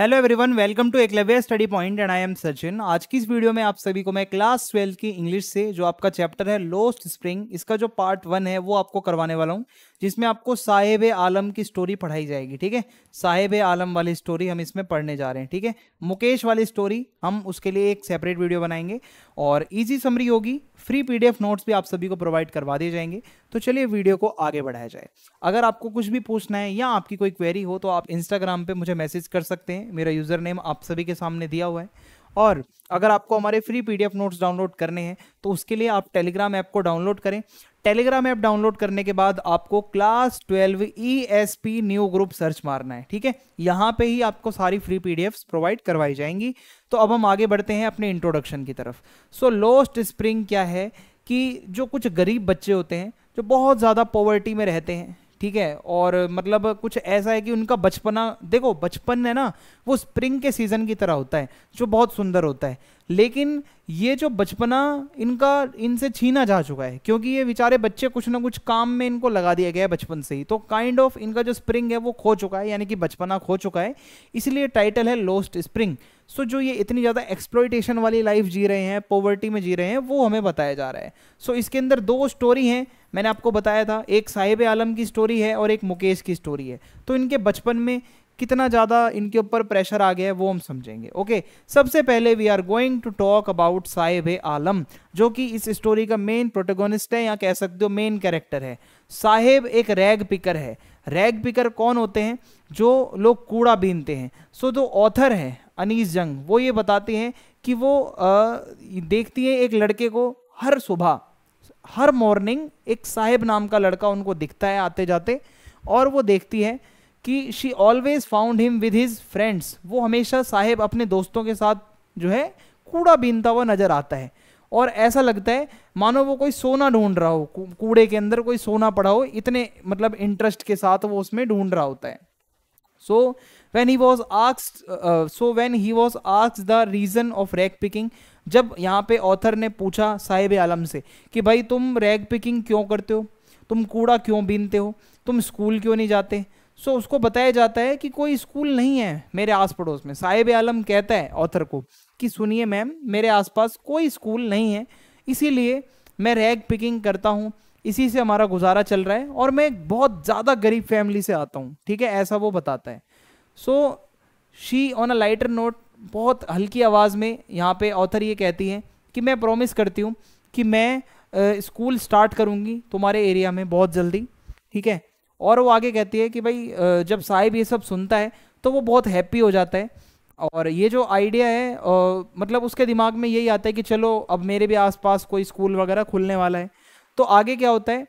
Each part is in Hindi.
हेलो एवरीवन वेलकम टू एक लेवे study point and I am Sachin आज की इस वीडियो में आप सभी को मैं क्लास ट्वेल्व की इंग्लिश से जो आपका चैप्टर है लोस्ट स्प्रिंग इसका जो पार्ट वन है वो आपको करवाने वाला हूँ जिसमें आपको साहेब आलम की स्टोरी पढ़ाई जाएगी ठीक है साहेब आलम वाली स्टोरी हम इसमें पढ़ने जा रहे हैं ठीक है मुकेश वाली स्टोरी हम उसके लिए एक सेपरेट वीडियो बनाएंगे और ईजी समरी होगी फ्री पी नोट्स भी आप सभी को प्रोवाइड करवा दिए जाएंगे तो चलिए वीडियो को आगे बढ़ाया जाए अगर आपको कुछ भी पूछना है या आपकी कोई क्वेरी हो तो आप इंस्टाग्राम पर मुझे मैसेज कर सकते हैं मेरा यूज़र नेम आप सभी के सामने दिया हुआ है और अगर आपको हमारे फ्री पीडीएफ नोट्स डाउनलोड करने हैं तो उसके लिए आप टेलीग्राम ऐप को डाउनलोड करें टेलीग्राम ऐप डाउनलोड करने के बाद आपको class twelve E S P new group search मारना है ठीक है यहाँ पे ही आपको सारी फ्री पीडीएफ प्रोवाइड करवाई जाएंगी तो अब हम आगे बढ़ते हैं अपने इंट्रोडक्शन की तरफ सो लोस्ट स्प्रिंग क्या है कि जो कुछ गरीब बच्चे होते हैं जो बहुत ज़्यादा पॉवर्टी में रहते हैं ठीक है और मतलब कुछ ऐसा है कि उनका बचपना देखो बचपन है ना वो स्प्रिंग के सीज़न की तरह होता है जो बहुत सुंदर होता है लेकिन ये जो बचपना इनका इनसे छीना जा चुका है क्योंकि ये बेचारे बच्चे कुछ ना कुछ काम में इनको लगा दिया गया है बचपन से ही तो काइंड ऑफ इनका जो स्प्रिंग है वो खो चुका है यानी कि बचपना खो चुका है इसलिए टाइटल है लोस्ट स्प्रिंग सो जो ये इतनी ज़्यादा एक्सप्लोइटेशन वाली लाइफ जी रहे हैं पॉवर्टी में जी रहे हैं वो हमें बताया जा रहा है सो इसके अंदर दो स्टोरी हैं मैंने आपको बताया था एक साहिब आलम की स्टोरी है और एक मुकेश की स्टोरी है तो इनके बचपन में कितना ज़्यादा इनके ऊपर प्रेशर आ गया है वो हम समझेंगे ओके सबसे पहले we are going to talk about Sahib Alam जो कि इस स्टोरी का मेन प्रोटोगोनिस्ट है या कह सकते हो मेन कैरेक्टर है साहेब एक रैग पिकर है रैग पिकर कौन होते हैं जो लोग कूड़ा बीनते हैं सो so, जो ऑथर है अनीस जंग वो ये बताती हैं कि वो देखती हैं एक लड़के को हर सुबह हर मॉर्निंग एक साहेब नाम का लड़का उनको दिखता है आते जाते और वो देखती है कि she always found him with his friends वो हमेशा साहेब अपने दोस्तों के साथ जो है कूड़ा बीनता हुआ नजर आता है और ऐसा लगता है मानो वो कोई सोना ढूंढ रहा हो कूड़े के अंदर कोई सोना पड़ा हो इतने मतलब इंटरेस्ट के साथ वो उसमें ढूंढ रहा होता है so so, when he was asked so when he was was the reason of rag picking जब यहाँ पे ऑथर ने पूछा साहिब आलम से कि भाई तुम रैग पिकिंग क्यों करते हो तुम कूड़ा क्यों बीनते हो तुम स्कूल क्यों नहीं जाते सो so, उसको बताया जाता है कि कोई स्कूल नहीं है मेरे आस पड़ोस में साहिब आलम कहता है ऑथर को कि सुनिए मैम मेरे आसपास कोई स्कूल नहीं है इसीलिए मैं रैग पिकिंग करता हूँ इसी से हमारा गुजारा चल रहा है और मैं बहुत ज़्यादा गरीब फैमिली से आता हूँ ठीक है ऐसा वो बताता है so she on a lighter note बहुत हल्की आवाज़ में यहाँ पे ऑथर ये कहती हैं कि मैं प्रॉमिस करती हूँ कि मैं स्कूल स्टार्ट करूँगी तुम्हारे एरिया में बहुत जल्दी ठीक है और वो आगे कहती है कि भाई uh, जब साहिब ये सब सुनता है तो वो बहुत हैप्पी हो जाता है और ये जो आइडिया है uh, मतलब उसके दिमाग में यही आता है कि चलो अब मेरे भी आसपास कोई स्कूल वगैरह खुलने वाला है तो आगे क्या होता है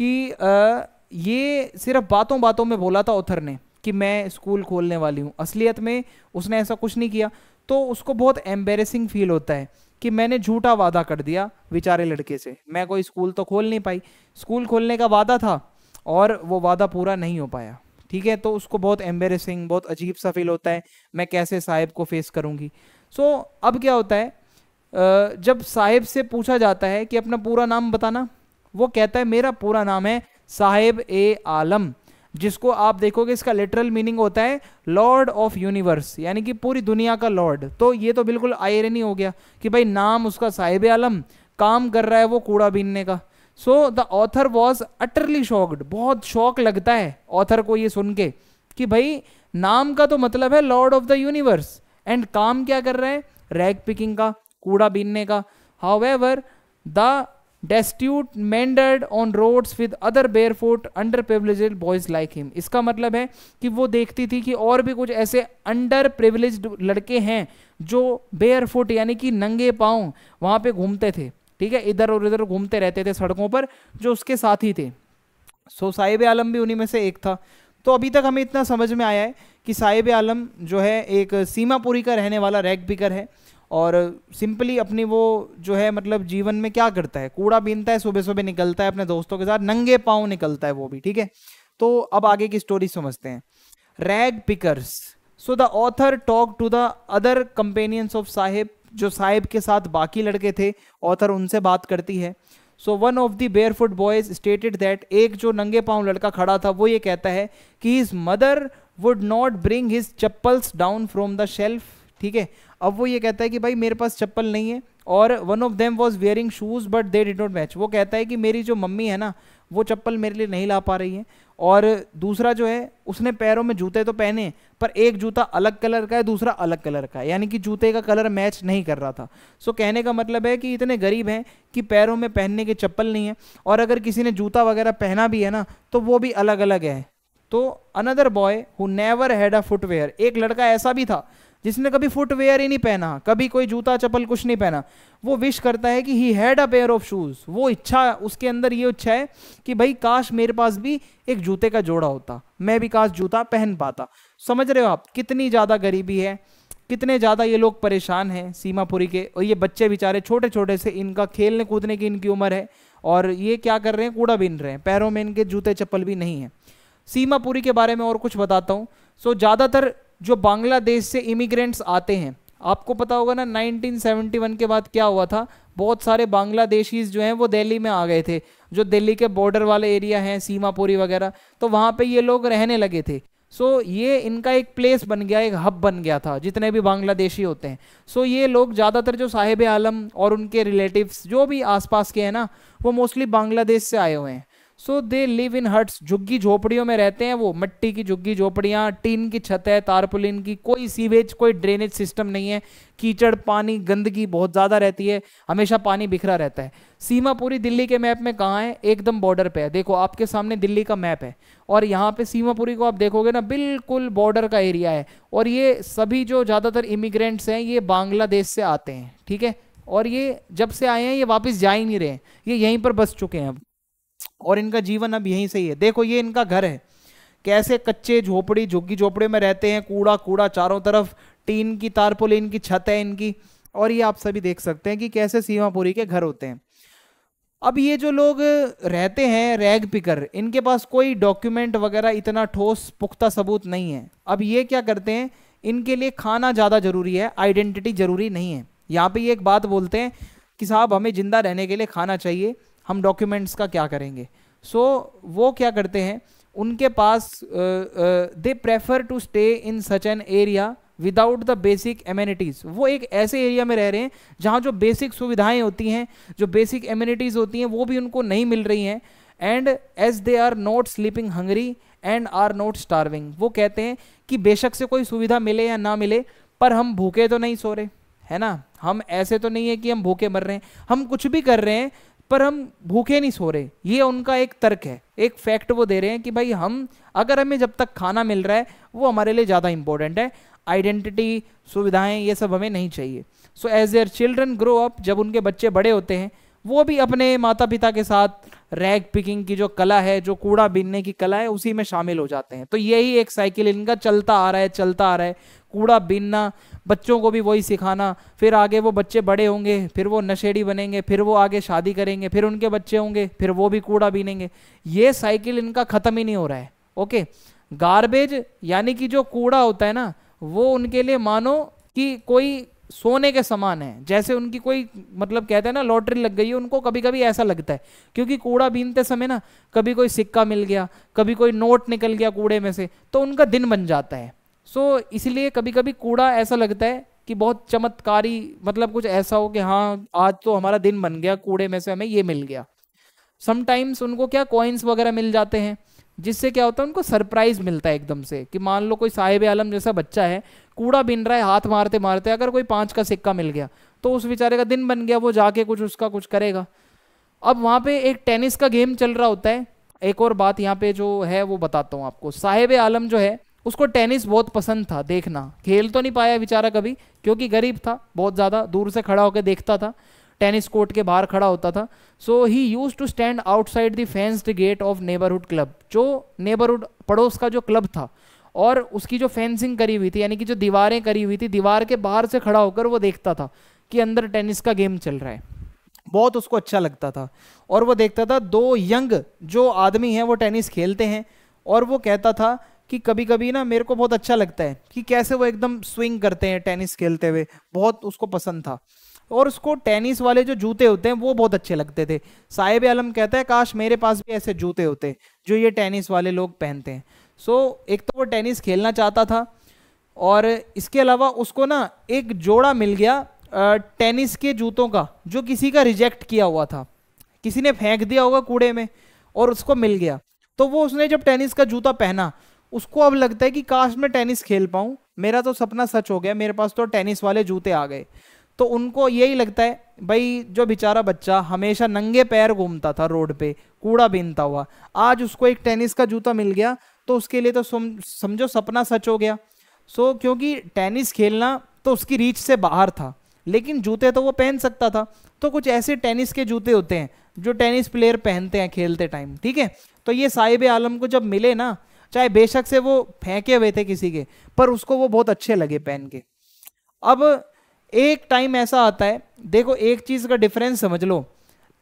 कि uh, ये सिर्फ बातों बातों में बोला था ऑथर ने कि मैं स्कूल खोलने वाली हूँ असलियत में उसने ऐसा कुछ नहीं किया तो उसको बहुत एम्बेरसिंग फील होता है कि मैंने झूठा वादा कर दिया बेचारे लड़के से मैं कोई स्कूल तो खोल नहीं पाई स्कूल खोलने का वादा था और वो वादा पूरा नहीं हो पाया ठीक है तो उसको बहुत एम्बेरसिंग बहुत अजीब सा फील होता है मैं कैसे साहिब को फेस करूँगी सो अब क्या होता है जब साहिब से पूछा जाता है कि अपना पूरा नाम बताना वो कहता है मेरा पूरा नाम है साहिब ए आलम जिसको आप देखोगे इसका लिटरल मीनिंग होता है लॉर्ड ऑफ यूनिवर्स यानी कि पूरी दुनिया का लॉर्ड तो ये तो बिल्कुल आयरनी हो गया कि भाई नाम उसका साहिब आलम काम कर रहा है वो कूड़ा बीनने का so the author was utterly shocked बहुत शौक लगता है ऑथर को ये सुन के कि भाई नाम का तो मतलब है lord of the universe and काम क्या कर रहा है रैग पिकिंग का कूड़ा बीनने का however the destitute meandered on roads with other bare foot under privilege boys like him इसका मतलब है कि वो देखती थी कि और भी कुछ ऐसे अंडर प्रिवलेज लड़के हैं जो बेयर फुट यानी कि नंगे पाँव वहाँ पे घूमते थे ठीक है इधर और उधर घूमते रहते थे सड़कों पर जो उसके साथ ही थे सो साहिब आलम भी उन्हीं में से एक था तो अभी तक हमें इतना समझ में आया है कि साहिब आलम जो है एक सीमापुरी का रहने वाला रैग बिकर है और सिंपली अपनी वो जो है मतलब जीवन में क्या करता है कूड़ा बीनता है सुबह सुबह निकलता है अपने दोस्तों के साथ नंगे पाँव निकलता है वो भी ठीक है तो अब आगे की स्टोरी समझते हैं rag pickers so the author talk to the other companions of Sahib जो साहिब के साथ बाकी लड़के थे ऑथर उनसे बात करती है so one of the bare foot boys stated that एक जो नंगे पाँव लड़का खड़ा था वो ये कहता है कि his mother would not bring his chappals down from the shelf ठीक है अब वो ये कहता है कि भाई मेरे पास चप्पल नहीं है और one of them was wearing shoes but they did not match वो कहता है कि मेरी जो मम्मी है ना वो चप्पल मेरे लिए नहीं ला पा रही है और दूसरा जो है उसने पैरों में जूते तो पहने पर एक जूता अलग कलर का है दूसरा अलग कलर का है यानी कि जूते का कलर मैच नहीं कर रहा था सो so, कहने का मतलब है कि इतने गरीब हैं कि पैरों में पहनने के चप्पल नहीं है और अगर किसी ने जूता वगैरह पहना भी है ना तो वो भी अलग अलग है तो another boy who never had a footwear एक लड़का ऐसा भी था जिसने कभी फुटवेयर ही नहीं पहना कभी कोई जूता चप्पल कुछ नहीं पहना वो विश करता है कि he had a pair of shoes वो इच्छा उसके अंदर ये इच्छा है कि भाई काश मेरे पास भी एक जूते का जोड़ा होता मैं भी काश जूता पहन पाता समझ रहे हो आप कितनी ज़्यादा गरीबी है कितने ज़्यादा ये लोग परेशान हैं सीमापुरी के और ये बच्चे बेचारे छोटे छोटे से इनका खेलने कूदने की इनकी उम्र है और ये क्या कर रहे हैं कूड़ा बीन रहे हैं पैरों में इनके जूते चप्पल भी नहीं है सीमापुरी के बारे में और कुछ बताता हूँ सो ज़्यादातर जो बांग्लादेश से इमिग्रेंट्स आते हैं आपको पता होगा ना 1971 के बाद क्या हुआ था बहुत सारे बांग्लादेशीज जो हैं वो दिल्ली में आ गए थे जो दिल्ली के बॉर्डर वाले एरिया हैं सीमापुरी वगैरह तो वहाँ पे ये लोग रहने लगे थे सो so, ये इनका एक प्लेस बन गया एक हब बन गया था जितने भी बांग्लादेशी होते हैं सो so, ये लोग ज़्यादातर जो साहिब आलम और उनके रिलेटिव्स जो भी आसपास के हैं ना वो मोस्टली बांग्लादेश से आए हुए हैं सो दे लिव इन हट्स झुग्गी झोपड़ियों में रहते हैं वो मिट्टी की झुग्गी झोपड़ियाँ टीन की छत है तारपुलिन की कोई सीवेज कोई ड्रेनेज सिस्टम नहीं है कीचड़ पानी गंदगी बहुत ज़्यादा रहती है हमेशा पानी बिखरा रहता है सीमा पूरी दिल्ली के मैप में कहाँ है एकदम बॉर्डर पे है देखो आपके सामने दिल्ली का मैप है और यहाँ पे सीमापुरी को आप देखोगे ना बिल्कुल बॉर्डर का एरिया है और ये सभी जो ज़्यादातर इमिग्रेंट्स हैं ये बांग्लादेश से आते हैं ठीक है और ये जब से आए हैं ये वापस जा ही नहीं रहे ये यहीं पर बस चुके हैं अब और इनका जीवन अब यहीं से ही है देखो ये इनका घर है कैसे कच्चे झोपड़ी झुग्गी झोपड़े में रहते हैं कूड़ा कूड़ा चारों तरफ टीन की तारपोलिन इनकी छत है इनकी और ये आप सभी देख सकते हैं कि कैसे सीमापुरी के घर होते हैं अब ये जो लोग रहते हैं रैग पिकर इनके पास कोई डॉक्यूमेंट वगैरह इतना ठोस पुख्ता सबूत नहीं है अब ये क्या करते हैं इनके लिए खाना ज़्यादा ज़रूरी है आइडेंटिटी ज़रूरी नहीं है यहाँ पे ये एक बात बोलते हैं कि साहब हमें ज़िंदा रहने के लिए खाना चाहिए हम डॉक्यूमेंट्स का क्या करेंगे सो so, वो क्या करते हैं उनके पास they prefer to stay in such an area without the basic amenities वो एक ऐसे एरिया में रह रहे हैं जहाँ जो बेसिक सुविधाएं होती हैं जो बेसिक एम्यूनिटीज़ होती हैं वो भी उनको नहीं मिल रही हैं and as they are not sleeping hungry and are not starving वो कहते हैं कि बेशक से कोई सुविधा मिले या ना मिले पर हम भूखे तो नहीं सो रहे है ना हम ऐसे तो नहीं है कि हम भूखे मर रहे हैं हम कुछ भी कर रहे हैं पर हम भूखे नहीं सो रहे ये उनका एक तर्क है एक फैक्ट वो दे रहे हैं कि भाई हम अगर हमें जब तक खाना मिल रहा है वो हमारे लिए ज़्यादा इंपॉर्टेंट है आइडेंटिटी सुविधाएं ये सब हमें नहीं चाहिए so as their children grow up जब उनके बच्चे बड़े होते हैं वो भी अपने माता पिता के साथ रैग पिकिंग की जो कला है जो कूड़ा बीनने की कला है उसी में शामिल हो जाते हैं तो यही एक साइकिल इनका चलता आ रहा है चलता आ रहा है कूड़ा बीनना बच्चों को भी वही सिखाना फिर आगे वो बच्चे बड़े होंगे फिर वो नशेड़ी बनेंगे फिर वो आगे शादी करेंगे फिर उनके बच्चे होंगे फिर वो भी कूड़ा बीनेंगे ये साइकिल इनका ख़त्म ही नहीं हो रहा है ओके गार्बेज यानी कि जो कूड़ा होता है ना वो उनके लिए मानो कि कोई सोने के समान है जैसे उनकी कोई मतलब कहते हैं ना लॉटरी लग गई है उनको कभी कभी ऐसा लगता है क्योंकि कूड़ा बीनते समय ना कभी कोई सिक्का मिल गया कभी कोई नोट निकल गया कूड़े में से तो उनका दिन बन जाता है सो so, इसलिए कभी कभी कूड़ा ऐसा लगता है कि बहुत चमत्कारी मतलब कुछ ऐसा हो कि हाँ आज तो हमारा दिन बन गया कूड़े में से हमें ये मिल गया समटाइम्स उनको क्या कॉइन्स वगैरह मिल जाते हैं जिससे क्या होता है उनको सरप्राइज मिलता है एकदम से कि मान लो कोई साहिब आलम जैसा बच्चा है कूड़ा बिन रहा है हाथ मारते मारते अगर कोई पांच का सिक्का मिल गया तो उस बेचारे का दिन बन गया वो जाके कुछ उसका कुछ करेगा अब वहां पे एक टेनिस का गेम चल रहा होता है एक और बात यहाँ पे जो है वो बताता हूँ आपको साहेब आलम जो है उसको टेनिस बहुत पसंद था देखना खेल तो नहीं पाया बेचारा कभी क्योंकि गरीब था बहुत ज़्यादा दूर से खड़ा होकर देखता था टेनिस कोर्ट के बाहर खड़ा होता था so he used to stand outside the fenced gate of neighbourhood club जो नेबरहुड पड़ोस का जो क्लब था और उसकी जो फेंसिंग करी हुई थी यानी कि जो दीवारें करी हुई थी दीवार के बाहर से खड़ा होकर वो देखता था कि अंदर टेनिस का गेम चल रहा है बहुत उसको अच्छा लगता था और वो देखता था दो यंग जो आदमी हैं वो टेनिस खेलते हैं और वो कहता था कि कभी कभी ना मेरे को बहुत अच्छा लगता है कि कैसे वो एकदम स्विंग करते हैं टेनिस खेलते हुए बहुत उसको पसंद था और उसको टेनिस वाले जो जूते होते हैं वो बहुत अच्छे लगते थे साहिब आलम कहता है काश मेरे पास भी ऐसे जूते होते जो ये टेनिस वाले लोग पहनते हैं सो so, एक तो वो टेनिस खेलना चाहता था और इसके अलावा उसको ना एक जोड़ा मिल गया टेनिस के जूतों का जो किसी का रिजेक्ट किया हुआ था किसी ने फेंक दिया होगा कूड़े में और उसको मिल गया तो वो उसने जब टेनिस का जूता पहना उसको अब लगता है कि काश मैं टेनिस खेल पाऊँ मेरा तो सपना सच हो गया मेरे पास तो टेनिस वाले जूते आ गए तो उनको यही लगता है भाई जो बेचारा बच्चा हमेशा नंगे पैर घूमता था रोड पे कूड़ा बीनता हुआ आज उसको एक टेनिस का जूता मिल गया तो उसके लिए तो समझो सपना सच हो गया सो so, क्योंकि टेनिस खेलना तो उसकी रीच से बाहर था लेकिन जूते तो वो पहन सकता था तो कुछ ऐसे टेनिस के जूते होते हैं जो टेनिस प्लेयर पहनते हैं खेलते टाइम ठीक है तो ये साहिब आलम को जब मिले ना चाहे बेशक से वो फेंके हुए थे किसी के पर उसको वो बहुत अच्छे लगे पहन के अब एक टाइम ऐसा आता है देखो एक चीज़ का डिफरेंस समझ लो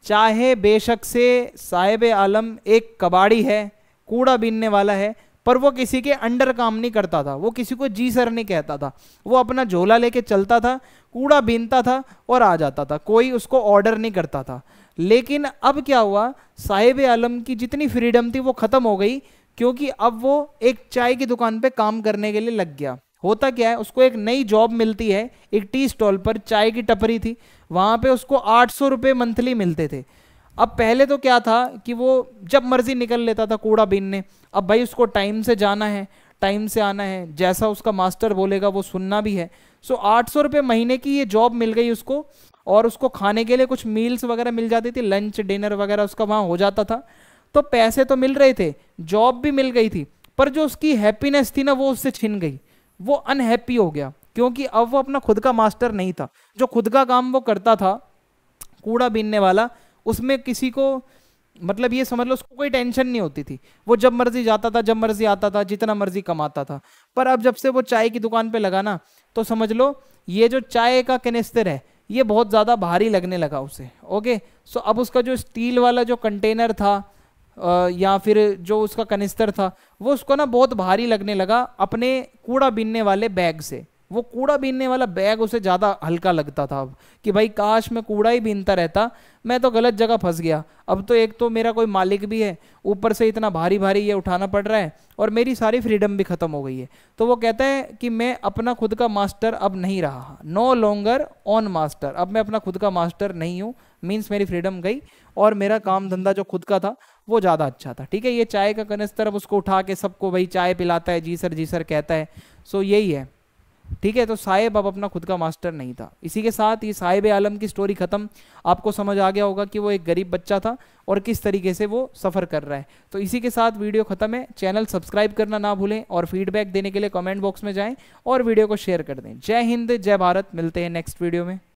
चाहे बेशक से साहिब आलम एक कबाड़ी है कूड़ा बीनने वाला है पर वो किसी के अंडर काम नहीं करता था वो किसी को जी सर नहीं कहता था वो अपना झोला लेके चलता था कूड़ा बीनता था और आ जाता था कोई उसको ऑर्डर नहीं करता था लेकिन अब क्या हुआ साहिब आलम की जितनी फ्रीडम थी वो ख़त्म हो गई क्योंकि अब वो एक चाय की दुकान पे काम करने के लिए लग गया होता क्या है उसको एक नई जॉब मिलती है एक टी स्टॉल पर चाय की टपरी थी वहाँ पे उसको आठ सौ रुपये मंथली मिलते थे अब पहले तो क्या था कि वो जब मर्जी निकल लेता था कूड़ा बीनने अब भाई उसको टाइम से जाना है टाइम से आना है जैसा उसका मास्टर बोलेगा वो सुनना भी है सो आठ सौ रुपये महीने की ये जॉब मिल गई उसको और उसको खाने के लिए कुछ मील्स वगैरह मिल जाती थी लंच डिनर वगैरह उसका वहाँ हो जाता था तो पैसे तो मिल रहे थे जॉब भी मिल गई थी पर जो उसकी हैप्पीनेस थी ना वो उससे छिन गई वो अनहैप्पी हो गया क्योंकि अब वो अपना खुद का मास्टर नहीं था जो खुद का काम वो करता था कूड़ा बीनने वाला उसमें किसी को मतलब ये समझ लो उसको कोई टेंशन नहीं होती थी वो जब मर्जी जाता था जब मर्जी आता था जितना मर्जी कमाता था पर अब जब से वो चाय की दुकान पे लगा ना तो समझ लो ये जो चाय का कैनेस्तर है ये बहुत ज़्यादा भारी लगने लगा उसे ओके सो अब उसका जो स्टील वाला जो कंटेनर था या फिर जो उसका कनिस्तर था वो उसको ना बहुत भारी लगने लगा अपने कूड़ा बीनने वाले बैग से वो कूड़ा बीनने वाला बैग उसे ज़्यादा हल्का लगता था अब कि भाई काश मैं कूड़ा ही बीनता रहता मैं तो गलत जगह फंस गया अब तो एक तो मेरा कोई मालिक भी है ऊपर से इतना भारी भारी ये उठाना पड़ रहा है और मेरी सारी फ्रीडम भी ख़त्म हो गई है तो वो कहता है कि मैं अपना खुद का मास्टर अब नहीं रहा नो लॉन्गर ऑन मास्टर अब मैं अपना खुद का मास्टर नहीं हूँ मीन्स मेरी फ्रीडम गई और मेरा काम धंधा जो खुद का था वो ज़्यादा अच्छा था ठीक है ये चाय का कनस्तर अब उसको उठा के सबको भाई चाय पिलाता है जी सर जी सर कहता है सो यही है ठीक है तो साहेब अब अपना खुद का मास्टर नहीं था इसी के साथ ये साहिब आलम की स्टोरी ख़त्म आपको समझ आ गया होगा कि वो एक गरीब बच्चा था और किस तरीके से वो सफ़र कर रहा है तो इसी के साथ वीडियो ख़त्म है चैनल सब्सक्राइब करना ना भूलें और फीडबैक देने के लिए कमेंट बॉक्स में जाएं और वीडियो को शेयर कर दें जय हिंद जय भारत मिलते हैं नेक्स्ट वीडियो में